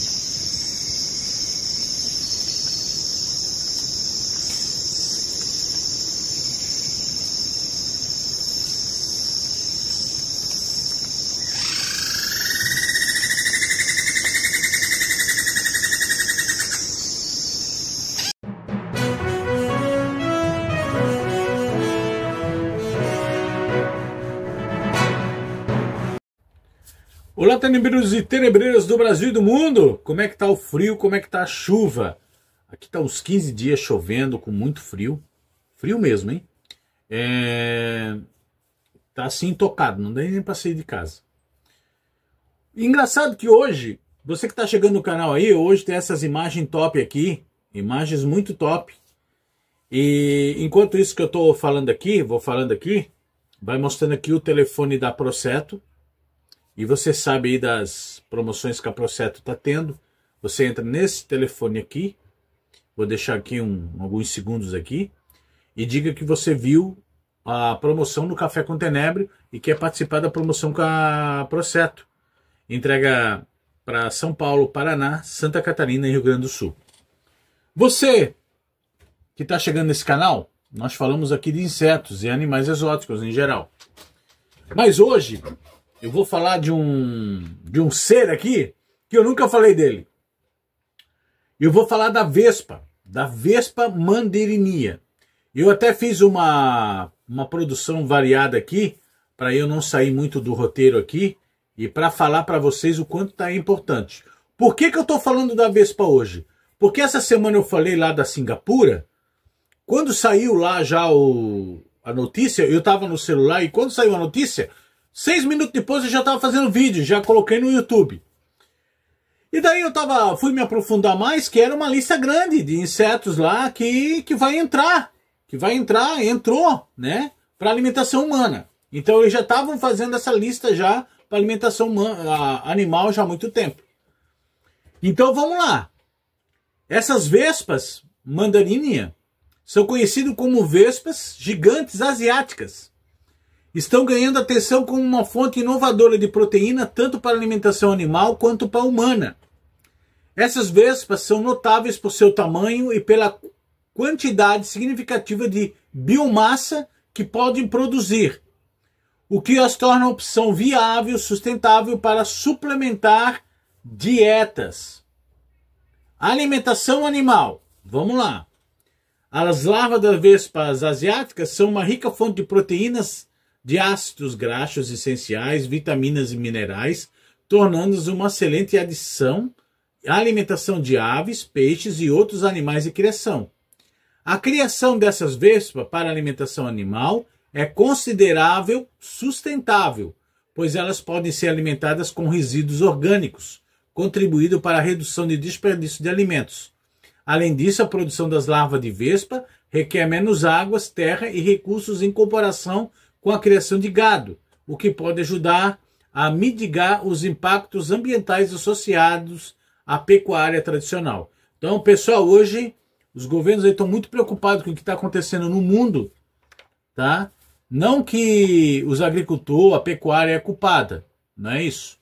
you Olá, tenebreiros e tenebreiras do Brasil e do mundo! Como é que tá o frio? Como é que tá a chuva? Aqui tá uns 15 dias chovendo com muito frio. Frio mesmo, hein? É... Tá assim tocado, não dá nem pra sair de casa. Engraçado que hoje, você que tá chegando no canal aí, hoje tem essas imagens top aqui. Imagens muito top. E enquanto isso que eu tô falando aqui, vou falando aqui, vai mostrando aqui o telefone da Proceto e você sabe aí das promoções que a Proceto está tendo. Você entra nesse telefone aqui, vou deixar aqui um, alguns segundos aqui, e diga que você viu a promoção no Café com Tenebre e quer participar da promoção com a Proceto. Entrega para São Paulo, Paraná, Santa Catarina e Rio Grande do Sul. Você que está chegando nesse canal, nós falamos aqui de insetos e animais exóticos em geral. Mas hoje eu vou falar de um de um ser aqui que eu nunca falei dele. Eu vou falar da Vespa, da Vespa manderinia. Eu até fiz uma uma produção variada aqui para eu não sair muito do roteiro aqui e para falar para vocês o quanto tá importante. Por que que eu estou falando da Vespa hoje? Porque essa semana eu falei lá da Singapura, quando saiu lá já o, a notícia, eu estava no celular e quando saiu a notícia, Seis minutos depois eu já estava fazendo vídeo, já coloquei no YouTube. E daí eu tava, fui me aprofundar mais, que era uma lista grande de insetos lá que, que vai entrar, que vai entrar, entrou, né, para alimentação humana. Então eles já estavam fazendo essa lista já para alimentação humana, animal já há muito tempo. Então vamos lá. Essas vespas mandarinia são conhecidas como vespas gigantes asiáticas estão ganhando atenção como uma fonte inovadora de proteína tanto para alimentação animal quanto para humana. Essas vespas são notáveis por seu tamanho e pela quantidade significativa de biomassa que podem produzir, o que as torna uma opção viável, e sustentável para suplementar dietas. Alimentação animal. Vamos lá. As larvas das vespas asiáticas são uma rica fonte de proteínas de ácidos graxos essenciais, vitaminas e minerais, tornando-os uma excelente adição à alimentação de aves, peixes e outros animais de criação. A criação dessas vespas para alimentação animal é considerável sustentável, pois elas podem ser alimentadas com resíduos orgânicos, contribuindo para a redução de desperdício de alimentos. Além disso, a produção das larvas de vespa requer menos águas, terra e recursos em comparação com a criação de gado, o que pode ajudar a mitigar os impactos ambientais associados à pecuária tradicional. Então, pessoal, hoje os governos estão muito preocupados com o que está acontecendo no mundo, tá? Não que os agricultores, a pecuária é culpada, não é isso.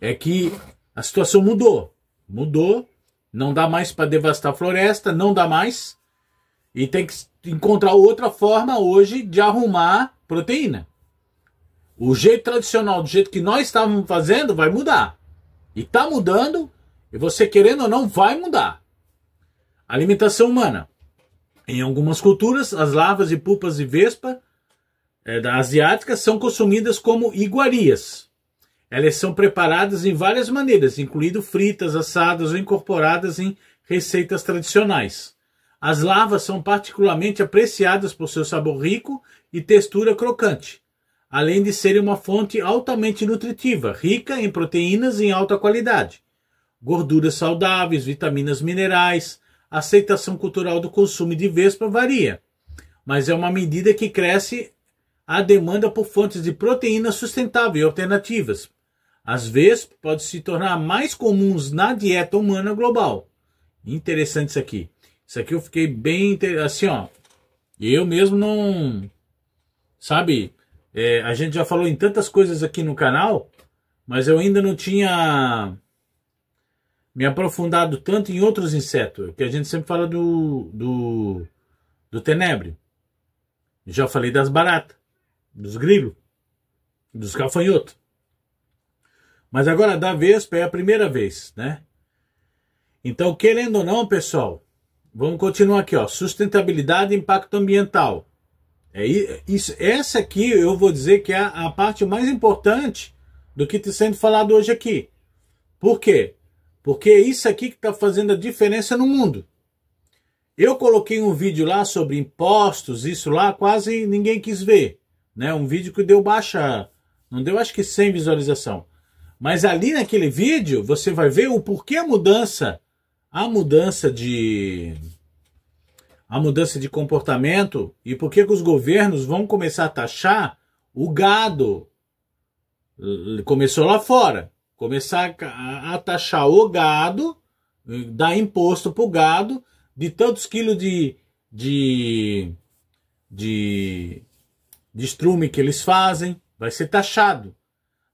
É que a situação mudou, mudou, não dá mais para devastar a floresta, não dá mais, e tem que encontrar outra forma hoje de arrumar proteína. O jeito tradicional, do jeito que nós estávamos fazendo, vai mudar. E está mudando, e você querendo ou não, vai mudar. Alimentação humana. Em algumas culturas, as larvas e pupas de vespa é, da asiática são consumidas como iguarias. Elas são preparadas em várias maneiras, incluindo fritas, assadas ou incorporadas em receitas tradicionais. As larvas são particularmente apreciadas por seu sabor rico e textura crocante, além de serem uma fonte altamente nutritiva, rica em proteínas em alta qualidade, gorduras saudáveis, vitaminas minerais. A aceitação cultural do consumo de vespa varia, mas é uma medida que cresce a demanda por fontes de proteína sustentável e alternativas. As vespas podem se tornar mais comuns na dieta humana global. Interessante isso aqui. Isso aqui eu fiquei bem assim, ó. E eu mesmo não. Sabe? É, a gente já falou em tantas coisas aqui no canal, mas eu ainda não tinha me aprofundado tanto em outros insetos, que a gente sempre fala do, do, do tenebre. Já falei das baratas, dos grilos, dos gafanhotos. Mas agora da Vespa é a primeira vez, né? Então, querendo ou não, pessoal, Vamos continuar aqui, ó. Sustentabilidade e impacto ambiental. É, é isso, essa aqui eu vou dizer que é a parte mais importante do que está sendo falado hoje aqui. Por quê? Porque é isso aqui que está fazendo a diferença no mundo. Eu coloquei um vídeo lá sobre impostos, isso lá quase ninguém quis ver. Né? Um vídeo que deu baixa, não deu acho que 100 visualização. Mas ali naquele vídeo você vai ver o porquê a mudança a mudança de a mudança de comportamento e por que, que os governos vão começar a taxar o gado. Começou lá fora. Começar a taxar o gado, dar imposto para o gado de tantos quilos de, de, de, de estrume que eles fazem, vai ser taxado.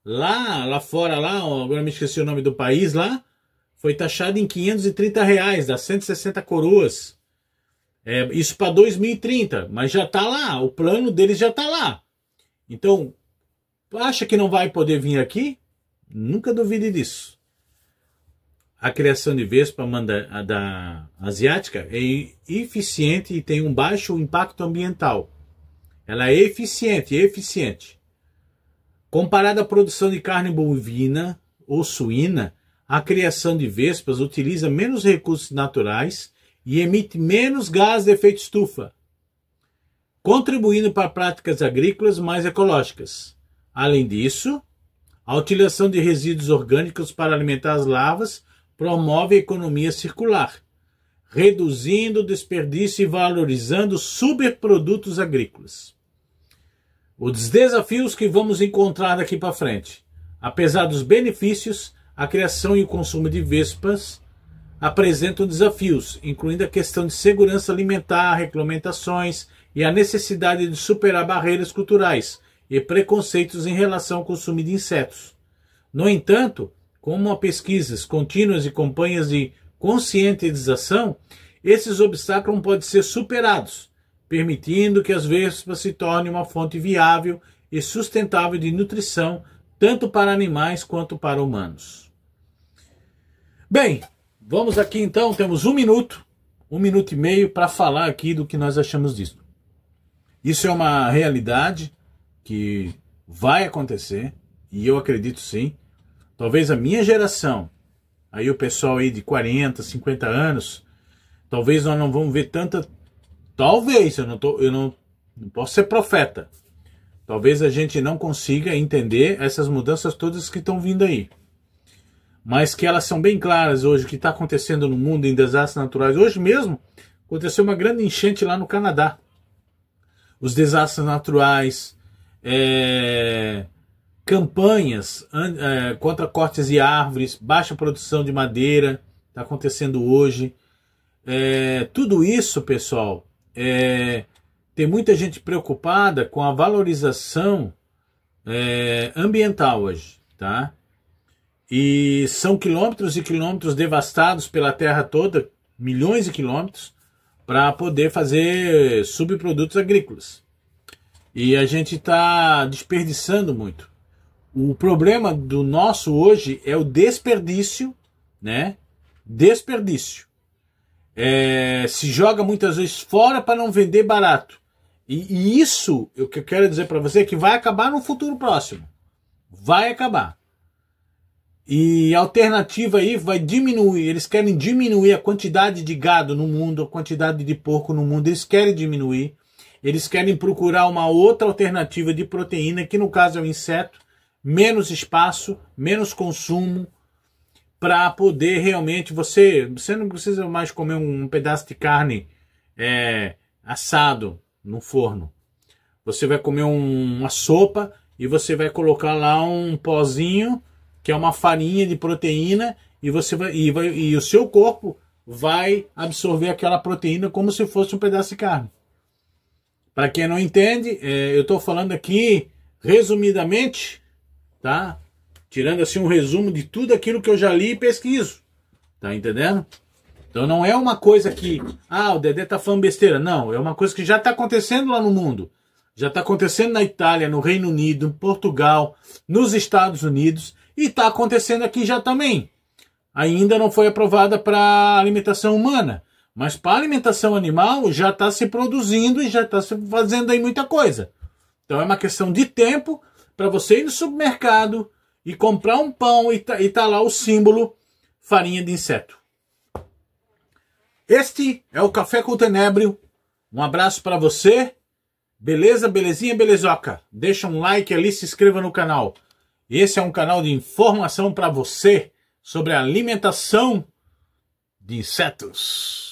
Lá, lá fora, lá, agora me esqueci o nome do país lá, foi taxado em 530 reais, dá 160 coroas. É, isso para 2030, mas já está lá, o plano deles já está lá. Então, acha que não vai poder vir aqui? Nunca duvide disso. A criação de Vespa manda, da asiática é eficiente e tem um baixo impacto ambiental. Ela é eficiente, eficiente. Comparada à produção de carne bovina ou suína, a criação de vespas utiliza menos recursos naturais e emite menos gás de efeito estufa, contribuindo para práticas agrícolas mais ecológicas. Além disso, a utilização de resíduos orgânicos para alimentar as larvas promove a economia circular, reduzindo o desperdício e valorizando superprodutos agrícolas. Os desafios que vamos encontrar daqui para frente. Apesar dos benefícios, a criação e o consumo de vespas apresentam desafios, incluindo a questão de segurança alimentar, regulamentações e a necessidade de superar barreiras culturais e preconceitos em relação ao consumo de insetos. No entanto, como há pesquisas contínuas e campanhas de conscientização, esses obstáculos podem ser superados, permitindo que as vespas se tornem uma fonte viável e sustentável de nutrição tanto para animais quanto para humanos. Bem, vamos aqui então, temos um minuto, um minuto e meio para falar aqui do que nós achamos disso. Isso é uma realidade que vai acontecer, e eu acredito sim. Talvez a minha geração, aí o pessoal aí de 40, 50 anos, talvez nós não vamos ver tanta. Talvez, eu não, tô, eu não, não posso ser profeta, Talvez a gente não consiga entender essas mudanças todas que estão vindo aí. Mas que elas são bem claras hoje, que está acontecendo no mundo em desastres naturais. Hoje mesmo aconteceu uma grande enchente lá no Canadá. Os desastres naturais, é, campanhas é, contra cortes de árvores, baixa produção de madeira, está acontecendo hoje. É, tudo isso, pessoal, é, tem muita gente preocupada com a valorização é, ambiental hoje, tá? E são quilômetros e quilômetros devastados pela terra toda, milhões de quilômetros, para poder fazer subprodutos agrícolas. E a gente está desperdiçando muito. O problema do nosso hoje é o desperdício, né? Desperdício. É, se joga muitas vezes fora para não vender barato. E, e isso, o que eu quero dizer para você é que vai acabar no futuro próximo. Vai acabar. E a alternativa aí vai diminuir. Eles querem diminuir a quantidade de gado no mundo, a quantidade de porco no mundo. Eles querem diminuir. Eles querem procurar uma outra alternativa de proteína, que no caso é o inseto, menos espaço, menos consumo, para poder realmente você, você não precisa mais comer um pedaço de carne é, assado no forno. Você vai comer um, uma sopa e você vai colocar lá um pozinho que é uma farinha de proteína e você vai e, vai, e o seu corpo vai absorver aquela proteína como se fosse um pedaço de carne. Para quem não entende, é, eu estou falando aqui resumidamente, tá? Tirando assim um resumo de tudo aquilo que eu já li e pesquiso, tá entendendo? Então não é uma coisa que, ah, o Dedé tá falando besteira. Não, é uma coisa que já está acontecendo lá no mundo. Já está acontecendo na Itália, no Reino Unido, em Portugal, nos Estados Unidos e está acontecendo aqui já também. Ainda não foi aprovada para alimentação humana, mas para alimentação animal já está se produzindo e já está se fazendo aí muita coisa. Então é uma questão de tempo para você ir no supermercado e comprar um pão e tá, e tá lá o símbolo farinha de inseto. Este é o Café com o Tenebrio. Um abraço para você. Beleza, belezinha, belezoca? Deixa um like ali, se inscreva no canal. Esse é um canal de informação para você sobre a alimentação de insetos.